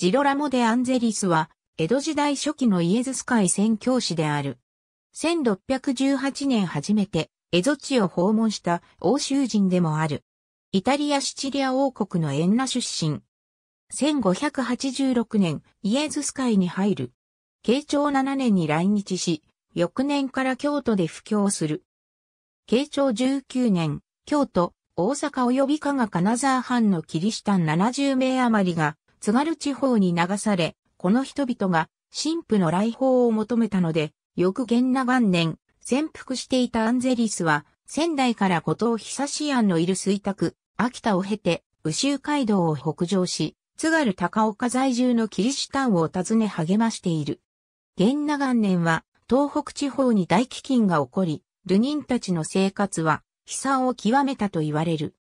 ジロラモ・デ・アンゼリスは、江戸時代初期のイエズス会宣教師である。1618年初めて、江戸地を訪問した欧州人でもある。イタリア・シチリア王国のエンナ出身。1586年、イエズス会に入る。慶長7年に来日し、翌年から京都で布教する。慶長19年、京都、大阪及び加賀金沢藩のキリシタン70名余りが津軽地方に流され、この人々が神父の来訪を求めたので、翌元那元年、潜伏していたアンゼリスは、仙台から古藤久志庵のいる水卓、秋田を経て、宇州街道を北上し、津軽高岡在住のキリシタンを訪ね励ましている。元那元年は、東北地方に大飢饉が起こり、ルニンたちの生活は、悲惨を極めたと言われる。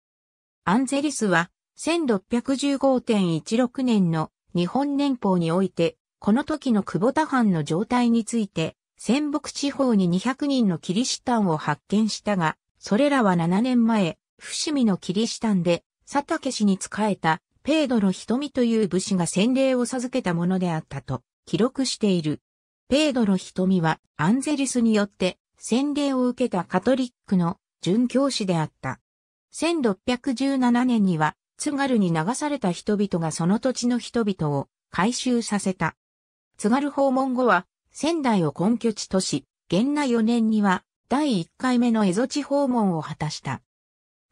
アンゼリスは、1615.16年の日本年報において、この時の久保田藩の状態について、仙北地方に200人のキリシタンを発見したが、それらは7年前、伏見のキリシタンで、佐竹氏に仕えた、ペードロ瞳という武士が洗礼を授けたものであったと、記録している。ペードロ瞳は、アンゼリスによって、洗礼を受けたカトリックの殉教師であった。1617年には、津軽に流された人々がその土地の人々を回収させた。津軽訪問後は、仙台を根拠地とし、元那4年には、第1回目の蝦夷地訪問を果たした。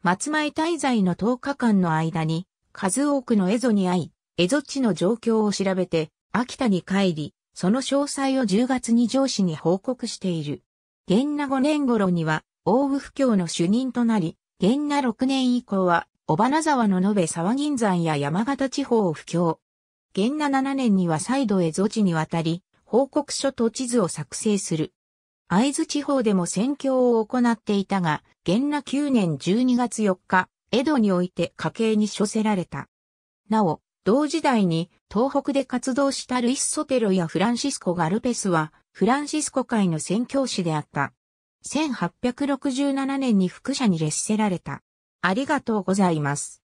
松前滞在の10日間の間に、数多くの蝦夷に会い、蝦夷地の状況を調べて、秋田に帰り、その詳細を10月に上司に報告している。元那5年頃には、大府府教の主任となり、元那6年以降は、尾花沢の延べ沢銀山や山形地方を布教。元七7年には再度へ土地に渡り、報告書と地図を作成する。合津地方でも宣教を行っていたが、元那9年12月4日、江戸において家計に処せられた。なお、同時代に東北で活動したルイス・ソテロやフランシスコ・ガルペスは、フランシスコ会の宣教師であった。1867年に副社に列せられた。ありがとうございます。